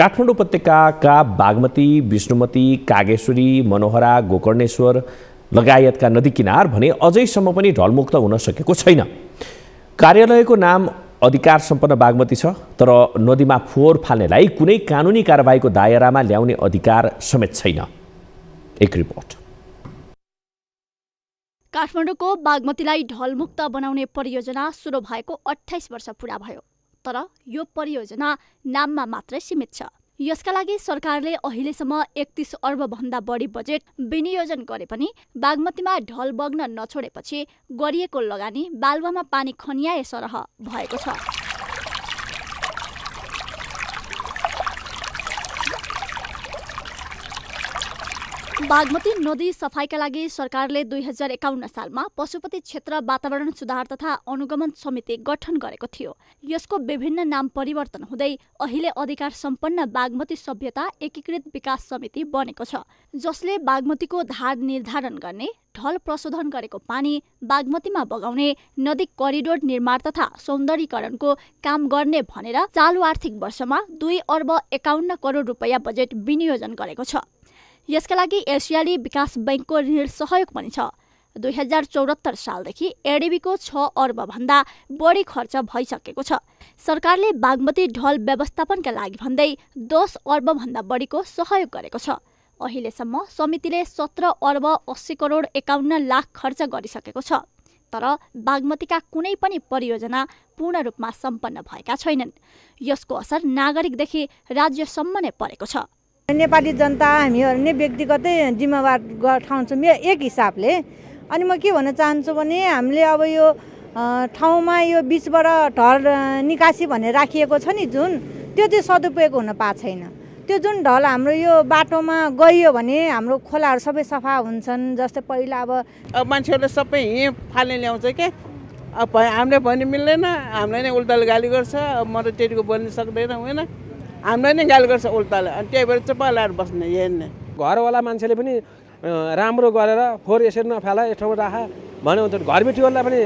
काठमाडौँ उपत्यकाका बागमती विष्णुमती कागेश्वरी मनोहरा गोकर्णेश्वर लगायतका नदी किनार भने अझैसम्म पनि ढलमुक्त हुन सकेको छैन कार्यालयको नाम अधिकार सम्पन्न बागमती छ तर नदीमा फोहोर फाल्नेलाई कुनै कानुनी कारवाहीको दायरामा ल्याउने अधिकार समेत छैन एक रिपोर्ट काठमाडौँको बागमतीलाई ढलमुक्त बनाउने परियोजना सुरु भएको अठाइस वर्ष पुरा भयो तर यो परियोजना नाममा मात्रै सीमित छ यसका लागि सरकारले अहिलेसम्म एकतिस अर्बभन्दा बढी बजेट विनियोजन गरे पनि बागमतीमा ढल बग्न नछोडेपछि गरिएको लगानी बालुवामा पानी खनियाए सरह भएको छ बागमती नदी सफाईका लागि सरकारले दुई हजार एकाउन्न सालमा पशुपति क्षेत्र वातावरण सुधार तथा अनुगमन समिति गठन गरेको थियो यसको विभिन्न नाम परिवर्तन हुँदै अहिले अधिकार सम्पन्न बागमती सभ्यता एकीकृत विकास समिति बनेको छ जसले बागमतीको धार निर्धारण गर्ने ढल प्रशोधन गरेको पानी बागमतीमा बगाउने नदी करिडोर निर्माण तथा सौन्दर्यीकरणको काम गर्ने भनेर चालु आर्थिक वर्षमा दुई अर्ब एकाउन्न करोड रुपियाँ बजेट विनियोजन गरेको छ यसका लागि एसियाली विकास ब्याङ्कको ऋण सहयोग पनि छ दुई हजार चौरात्तर सालदेखि एडिबीको छ अर्बभन्दा बढी खर्च भइसकेको छ सरकारले बागमती ढल व्यवस्थापनका लागि भन्दै दस अर्बभन्दा बढीको सहयोग गरेको छ अहिलेसम्म समितिले सत्र अर्ब अस्सी करोड एकाउन्न लाख खर्च गरिसकेको छ तर बागमतीका कुनै पनि परियोजना पूर्ण रूपमा सम्पन्न भएका छैनन् यसको असर नागरिकदेखि राज्यसम्म नै परेको छ नेपाली जनता हामीहरू नै व्यक्तिगतै जिम्मेवार ठाउँछौँ एक हिसाबले अनि म के भन्न चाहन्छु भने हामीले अब यो ठाउँमा यो बिचबाट ढल निकासी भनेर राखिएको छ नि जुन त्यो चाहिँ सदुपयोग हुन पाएको छैन त्यो जुन ढल हाम्रो यो बाटोमा गइयो भने हाम्रो खोलाहरू सबै सफा हुन्छन् जस्तै पहिला अब अब मान्छेहरूले सबै हिँड फाल्ने ल्याउँछ क्या अब हामीले भन्ने मिल्दैन हामीलाई नै उल्टाले गाली गर्छ अब म त त्यतिको बोल्नु सक्दैन होइन हाम्रै नै गाली गर्छ उल्टाले अनि त्यही भएर चाहिँ लगाएर बस्ने हेर्ने घरवाला मान्छेले पनि राम्रो गरेर फोहोर यसरी नफाला यस ठाउँमा राख भन्यो भने घरबेटीहरूलाई पनि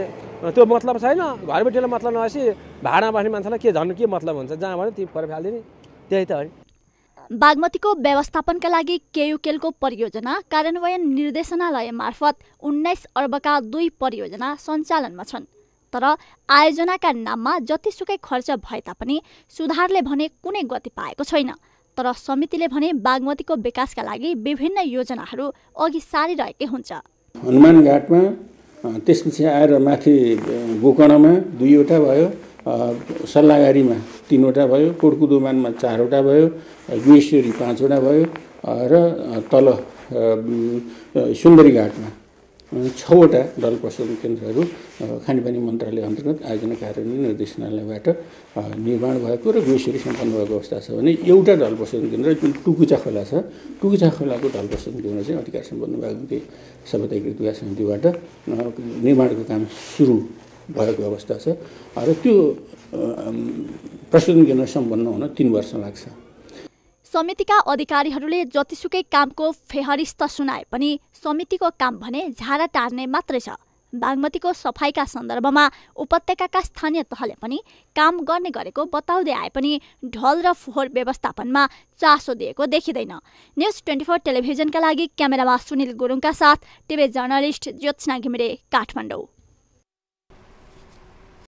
त्यो मतलब छैन घरबेटीलाई मतलब नभएपछि भाडा बस्ने मान्छेलाई के झन् के मतलब हुन्छ जहाँ भने ती फोहोर फालिदिने त्यही त हो बागमतीको व्यवस्थापनका लागि केयुकेलको परियोजना कार्यान्वयन निर्देशनालय मार्फत उन्नाइस अर्बका दुई परियोजना सञ्चालनमा छन् तर आयोजनाका नाममा जतिसुकै खर्च भए तापनि सुधारले भने कुनै गति पाएको छैन तर समितिले भने बागमतीको विकासका लागि विभिन्न योजनाहरू अघि सारिरहेकै हुन्छ हनुमान घाटमा त्यसपछि आएर माथि गोकर्णमा दुईवटा भयो सल्लाहगारीमा तिनवटा भयो कोडकुदुमानमा चारवटा भयो गुहेश्वरी पाँचवटा भयो र तल सुन्दरी घाटमा छवटा दल प्रशोधन केन्द्रहरू खानेपानी मन्त्रालय अन्तर्गत आयोजना कार्यान्वयन निर्देशनालयबाट निर्माण भएको र गृहश्वरी सम्पन्न भएको अवस्था छ भने एउटा दल प्रशोधन केन्द्र जुन टुकुचा खोला छ टुकुचा खोलाको दल प्रशोधन केन्द्र चाहिँ अधिकार सम्पन्न भएको सभ्यताकृत विकास समितिबाट निर्माणको काम सुरु भएको अवस्था छ र त्यो प्रशोधन केन्द्र सम्पन्न हुन तिन वर्ष लाग्छ समितिका अधिकारीहरूले जतिसुकै कामको फेहरिस्त सुनाए पनि समितिको काम भने झारा टार्ने मात्रै छ बागमतीको सफाइका सन्दर्भमा उपत्यकाका स्थानीय तहले पनि काम गर्ने गरेको बताउँदै आए पनि ढल र फोहोर व्यवस्थापनमा चासो दिएको देखिँदैन न्युज ट्वेन्टी फोर टेलिभिजनका लागि क्यामेरामा सुनिल गुरुङका साथ टिभी जर्नलिस्ट ज्योत्सना घिमिरे काठमाडौँ